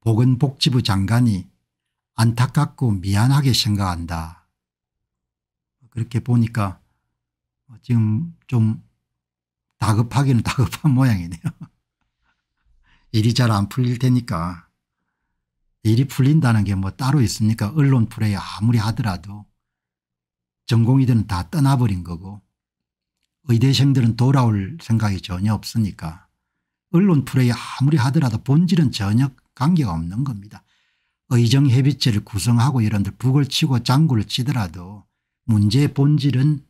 보건복지부 장관이 안타깝고 미안하게 생각한다. 그렇게 보니까 지금 좀 다급하기는 다급한 모양이네요. 일이 잘 안 풀릴 테니까 일이 풀린다는 게 뭐 따로 있습니까 언론 프레이 아무리 하더라도 전공의들은 다 떠나버린 거고 의대생들은 돌아올 생각이 전혀 없으니까 언론 프레이 아무리 하더라도 본질은 전혀 관계가 없는 겁니다. 의정협의체를 구성하고 이런들 북을 치고 장구를 치더라도 문제의 본질은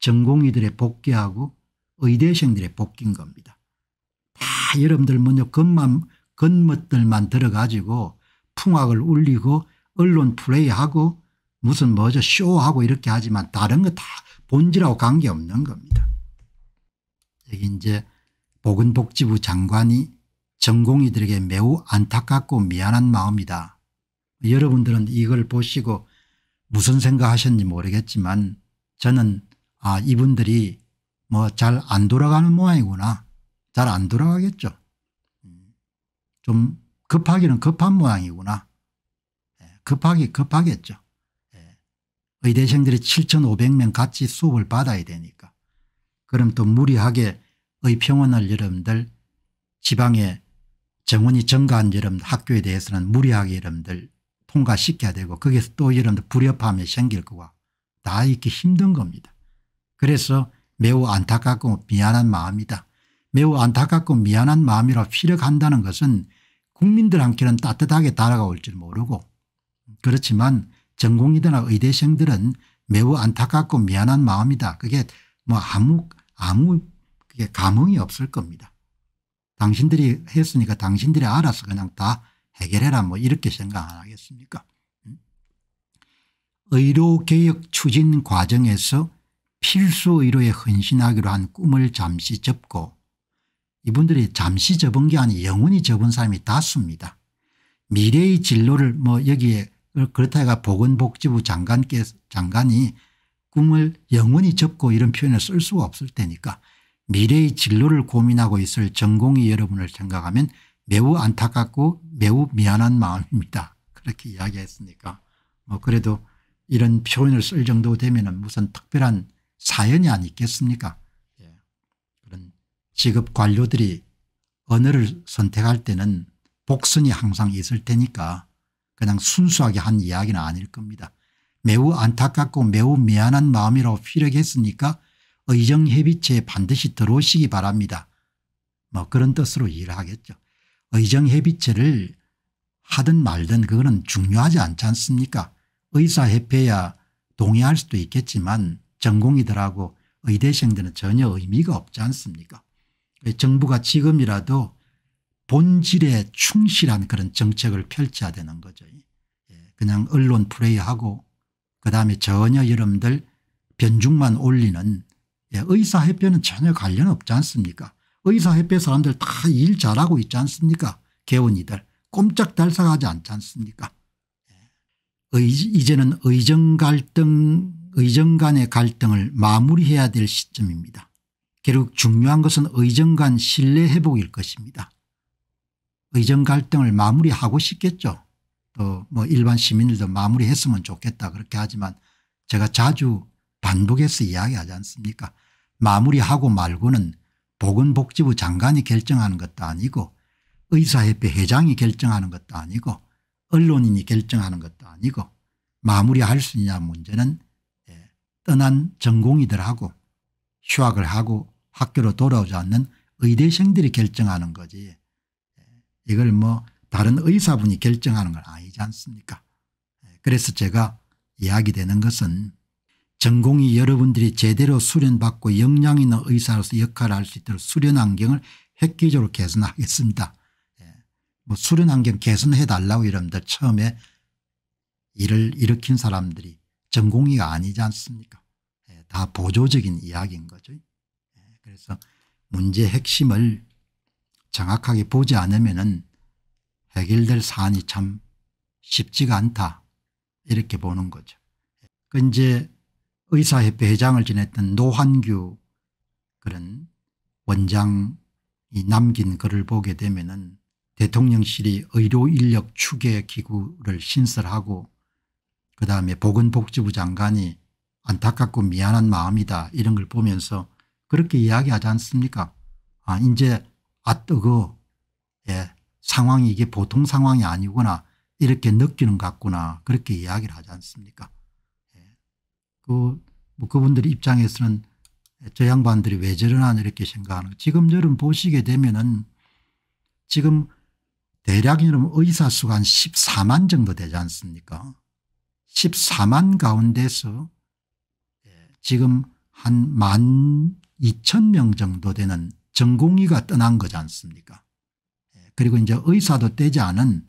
전공의들의 복귀하고 의대생들의 복귀인 겁니다. 다 여러분들 먼저 겉만, 겉멋들만 들어가지고 풍악을 울리고 언론 플레이하고 무슨 뭐죠 쇼하고 이렇게 하지만 다른 거 다 본질하고 관계없는 겁니다. 여기 이제 보건복지부 장관이 전공이들에게 매우 안타깝고 미안한 마음이다. 여러분들은 이걸 보시고 무슨 생각하셨는지 모르겠지만 저는 아 이분들이 뭐 잘 안 돌아가는 모양이구나. 잘 안 돌아가겠죠. 좀 급하기는 급한 모양이구나. 예, 급하기 급하겠죠. 예, 의대생들이 7,500명 같이 수업을 받아야 되니까. 그럼 또 무리하게 의평원을 여러분들 지방에 정원이 증가한 여러분 학교에 대해서는 무리하게 여러분들 통과시켜야 되고 거기에서 또 여러분들 불협화음이 생길 거고 다 있기 힘든 겁니다. 그래서 매우 안타깝고 미안한 마음이다. 매우 안타깝고 미안한 마음이라 피력한다는 것은 국민들한테는 따뜻하게 다가올 줄 모르고 그렇지만 전공이들나 의대생들은 매우 안타깝고 미안한 마음이다. 그게 뭐 아무 아무 그게 감흥이 없을 겁니다. 당신들이 했으니까 당신들이 알아서 그냥 다 해결해라 뭐 이렇게 생각 안 하겠습니까 음? 의료개혁 추진 과정에서 필수의료에 헌신하기로 한 꿈을 잠시 접고 이분들이 잠시 접은 게 아니 영원히 접은 사람이 다수입니다. 미래의 진로를 뭐 여기에 그렇다가 해 보건복지부 장관께 장관이 꿈을 영원히 접고 이런 표현을 쓸 수가 없을 테니까 미래의 진로를 고민하고 있을 전공의 여러분을 생각하면 매우 안타깝고 매우 미안한 마음입니다. 그렇게 이야기했으니까 뭐 그래도 이런 표현을 쓸 정도 되면 무슨 특별한 사연이 아니겠습니까 예. 그런 직업 관료들이 언어를 선택할 때는 복선이 항상 있을 테니까 그냥 순수하게 한 이야기는 아닐 겁니다. 매우 안타깝고 매우 미안한 마음이라고 피력했으니까 의정협의체에 반드시 들어오시기 바랍니다. 뭐 그런 뜻으로 일을 하겠죠. 의정협의체를 하든 말든 그거는 중요하지 않지 않습니까 의사협회야 동의할 수도 있겠지만 전공이들하고 의대생들은 전혀 의미가 없지 않습니까 정부가 지금이라도 본질에 충실한 그런 정책을 펼쳐야 되는 거죠. 예. 그냥 언론 플레이하고 그다음에 전혀 여러분들 변죽만 올리는 예, 의사협회는 전혀 관련 없지 않습니까 의사협회 사람들 다 일 잘하고 있지 않습니까 개원이들 꼼짝달싹하지 않지 않습니까 예. 의, 이제는 의정 갈등 의정 간의 갈등을 마무리해야 될 시점입니다. 결국 중요한 것은 의정 간 신뢰 회복일 것입니다. 의정 갈등을 마무리하고 싶겠죠. 또 뭐 일반 시민들도 마무리했으면 좋겠다 그렇게 하지만 제가 자주 반복해서 이야기하지 않습니까 마무리하고 말고는 보건복지부 장관이 결정하는 것도 아니고 의사협회 회장이 결정하는 것도 아니고 언론인이 결정하는 것도 아니고 마무리할 수 있냐 문제는 예, 떠난 전공이들하고 휴학을 하고 학교로 돌아오지 않는 의대생들이 결정하는 거지 예, 이걸 뭐 다른 의사분이 결정하는 건 아니지 않습니까 예, 그래서 제가 이야기되는 것은 전공이 여러분들이 제대로 수련받고 역량 있는 의사로서 역할을 할 수 있도록 수련 환경을 획기적으로 개선하겠습니다. 예. 뭐 수련 환경 개선해 달라고 여러분들 처음에 일을 일으킨 사람들이 전공의가 아니지 않습니까 예. 다 보조적인 이야기인 거죠. 예. 그래서 문제 핵심을 정확하게 보지 않으면 해결될 사안이 참 쉽지가 않다 이렇게 보는 거죠. 그 이제 의사협회 회장을 지냈던 노환규 그런 원장이 남긴 글을 보게 되면 은 대통령실이 의료인력 추계 기구를 신설하고 그다음에 보건복지부 장관이 안타깝고 미안한 마음이다 이런 걸 보면서 그렇게 이야기하지 않습니까 아 이제 아뜨거 예, 상황이 이게 보통 상황이 아니구나 이렇게 느끼는 것 같구나 그렇게 이야기를 하지 않습니까 그, 뭐 그분들 입장에서는 저 양반들이 왜 저러나 이렇게 생각하는 거 지금 여러분 보시게 되면은 지금 대략 여러분 의사 수가 한 14만 정도 되지 않습니까? 14만 가운데서 예, 지금 한 만 2천 명 정도 되는 전공의가 떠난 거지 않습니까? 예, 그리고 이제 의사도 되지 않은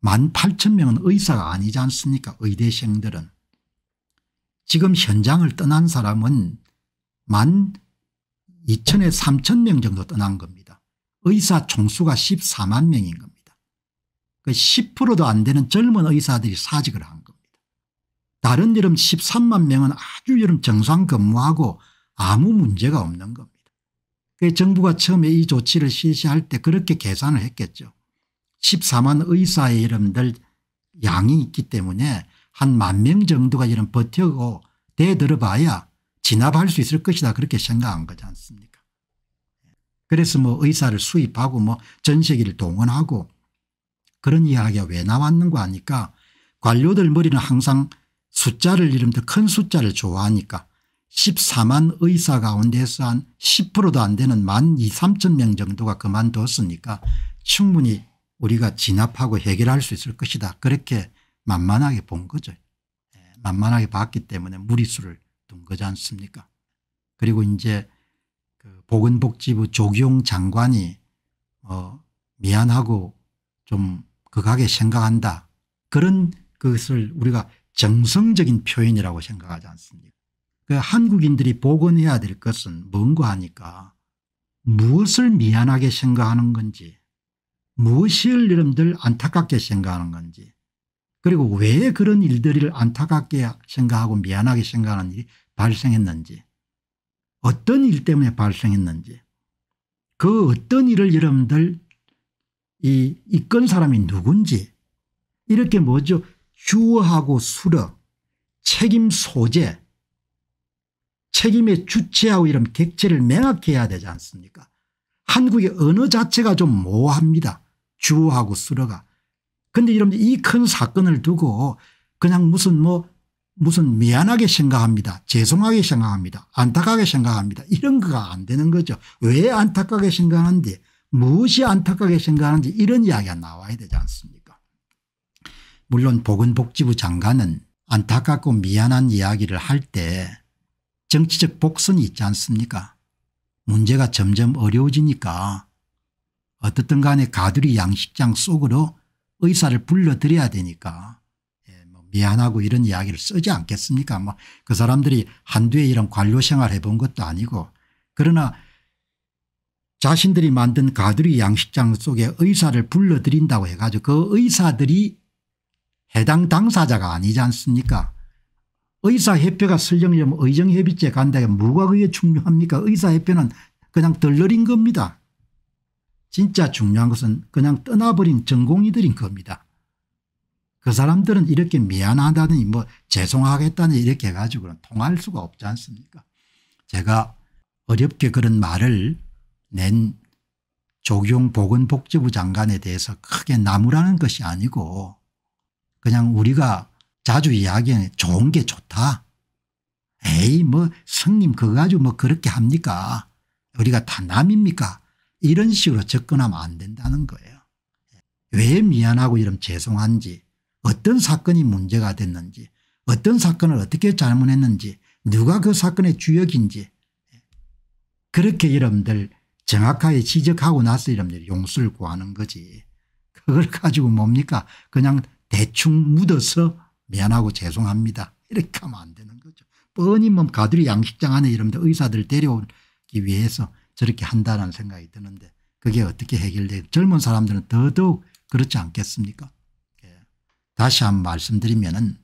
만 8천 명은 의사가 아니지 않습니까? 의대생들은. 지금 현장을 떠난 사람은 만 2천에 3천 명 정도 떠난 겁니다. 의사 총수가 14만 명인 겁니다. 그 10%도 안 되는 젊은 의사들이 사직을 한 겁니다. 다른 여름 13만 명은 아주 여름 정상 근무하고 아무 문제가 없는 겁니다. 그 정부가 처음에 이 조치를 실시할 때 그렇게 계산을 했겠죠. 14만 의사의 여러분들 양이 있기 때문에 한만명 정도가 이런 버티고 대들어봐야 진압할 수 있을 것이다 그렇게 생각한 거지 않습니까 그래서 뭐 의사를 수입하고 뭐 전세기를 동원하고 그런 이야기가 왜 나왔는가 하니까 관료들 머리는 항상 숫자를 이름도 큰 숫자를 좋아하니까 14만 의사 가운데서 한 10%도 안 되는 만 2, 3천 명 정도가 그만뒀으니까 충분히 우리가 진압하고 해결할 수 있을 것이다 그렇게 만만하게 본 거죠. 예, 만만하게 봤기 때문에 무리수를 둔 거지 않습니까? 그리고 이제 그 보건복지부 조기용 장관이 어 미안하고 좀 극하게 생각한다. 그런 것을 우리가 정성적인 표현이라고 생각하지 않습니까? 그 한국인들이 복원해야 될 것은 뭔가 하니까 무엇을 미안하게 생각하는 건지 무엇을 여러들 안타깝게 생각하는 건지 그리고 왜 그런 일들을 안타깝게 생각하고 미안하게 생각하는 일이 발생했는지 어떤 일 때문에 발생했는지 그 어떤 일을 여러분들 이 이끈 사람이 누군지 이렇게 뭐죠 주어하고 수력 책임 소재 책임의 주체하고 이런 객체를 명확해야 되지 않습니까 한국의 언어 자체가 좀 모호합니다 주어하고 수러가 근데 여러분들 이큰 사건을 두고 그냥 무슨 뭐 무슨 미안하게 생각합니다. 죄송하게 생각합니다. 안타깝게 생각합니다. 이런 거가 안 되는 거죠. 왜 안타깝게 생각하는지 무엇이 안타깝게 생각하는지 이런 이야기가 나와야 되지 않습니까 물론 보건복지부 장관은 안타깝고 미안한 이야기를 할 때 정치적 복선이 있지 않습니까 문제가 점점 어려워지니까 어떻든 간에 가두리 양식장 속으로 의사를 불러들여야 되니까 예, 뭐 미안하고 이런 이야기를 쓰지 않겠습니까 뭐 그 사람들이 한두해 이런 관료 생활 해본 것도 아니고 그러나 자신들이 만든 가두리 양식장 속에 의사를 불러들인다고 해가지고 그 의사들이 해당 당사자가 아니지 않습니까 의사협회가 설령이면 의정협의체 간다에 무과그게 중요합니까 의사협회는 그냥 덜 늘인 겁니다 진짜 중요한 것은 그냥 떠나버린 전공이들인 겁니다. 그 사람들은 이렇게 미안하다니 뭐 죄송하겠다니 이렇게 해가지고 는 통할 수가 없지 않습니까 제가 어렵게 그런 말을 낸 조경 보건복지부 장관에 대해서 크게 나무라는 것이 아니고 그냥 우리가 자주 이야기하는 좋은 게 좋다. 에이 뭐 성님 그거 가지고 뭐 그렇게 합니까 우리가 다 남입니까 이런 식으로 접근하면 안 된다는 거예요. 왜 미안하고 이름 죄송한지 어떤 사건이 문제가 됐는지 어떤 사건을 어떻게 잘못했는지 누가 그 사건의 주역인지 그렇게 여러분들 정확하게 지적하고 나서 여러분들 용서를 구하는 거지 그걸 가지고 뭡니까 그냥 대충 묻어서 미안하고 죄송합니다 이렇게 하면 안 되는 거죠. 뻔히 뭐 가두리 양식장 안에 이러분들 의사들 데려오기 위해서 저렇게 한다는 생각이 드는데 그게 어떻게 해결돼요. 젊은 사람들은 더더욱 그렇지 않겠습니까 예. 다시 한번 말씀드리면 은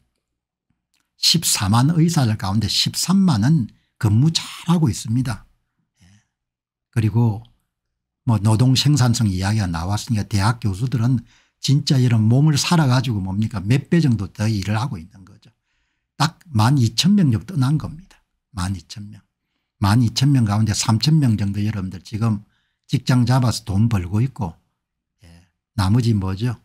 14만 의사들 가운데 13만은 근무 잘하고 있습니다. 예. 그리고 뭐 노동 생산성 이야기가 나왔으니까 대학 교수들은 진짜 이런 몸을 살아가지고 뭡니까 몇 배 정도 더 일을 하고 있는 거죠. 딱 12,000명 정도 떠난 겁니다. 12,000명. 1 2 0 0 0명 가운데 3 0 0 0명 정도 여러분들 지금 직장 잡아서 돈 벌고 있고 예. 나머지 뭐죠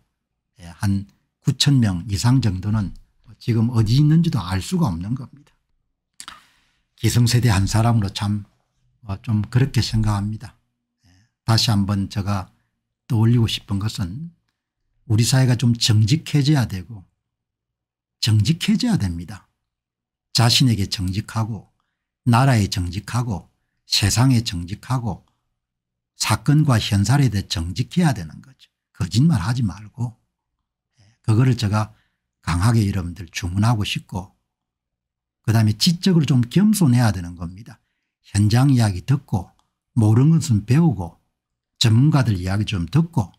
예. 한9 0명 이상 정도는 지금 어디 있는지도 알 수가 없는 겁니다. 기성세대 한 사람으로 참좀 어, 그렇게 생각합니다. 예. 다시 한번 제가 떠올리고 싶은 것은 우리 사회가 좀 정직해져야 되고 정직해져야 됩니다. 자신에게 정직하고 나라에 정직하고 세상에 정직하고 사건과 현살에 대해 정직해야 되는 거죠. 거짓말하지 말고 예, 그거를 제가 강하게 여러분들 주문하고 싶고 그다음에 지적을 좀 겸손해야 되는 겁니다. 현장 이야기 듣고 모르는 것은 배우고 전문가들 이야기 좀 듣고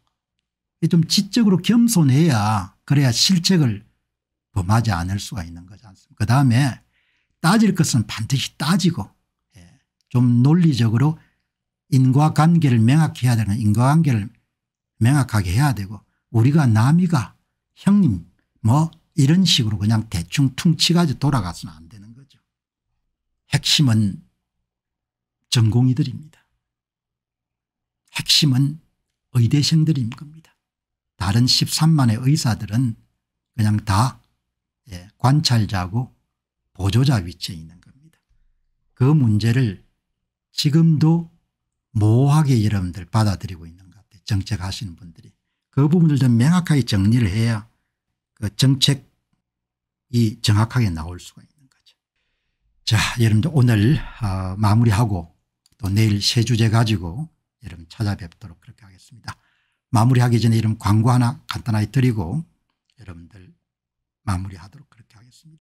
좀 지적으로 겸손해야 그래야 실책을 범하지 않을 수가 있는 거지 않습니까 그다음에 따질 것은 반드시 따지고 예, 좀 논리적으로 인과관계를 명확히 해야 되는 인과관계를 명확하게 해야 되고 우리가 남이가 형님 뭐 이런 식으로 그냥 대충 퉁치가지고 돌아가서는 안 되는 거죠. 핵심은 전공이들입니다. 핵심은 의대생들인 겁니다. 다른 13만의 의사들은 그냥 다 예, 관찰자고 보조자 위치에 있는 겁니다. 그 문제를 지금도 모호하게 여러분들 받아들이고 있는 것 같아요. 정책하시는 분들이. 그 부분을 좀 명확하게 정리를 해야 그 정책이 정확하게 나올 수가 있는 거죠. 자 여러분들 오늘 어, 마무리하고 또 내일 세 주제 가지고 여러분 찾아뵙도록 그렇게 하겠습니다. 마무리하기 전에 이런 광고 하나 간단하게 드리고 여러분들 마무리하도록 그렇게 하겠습니다.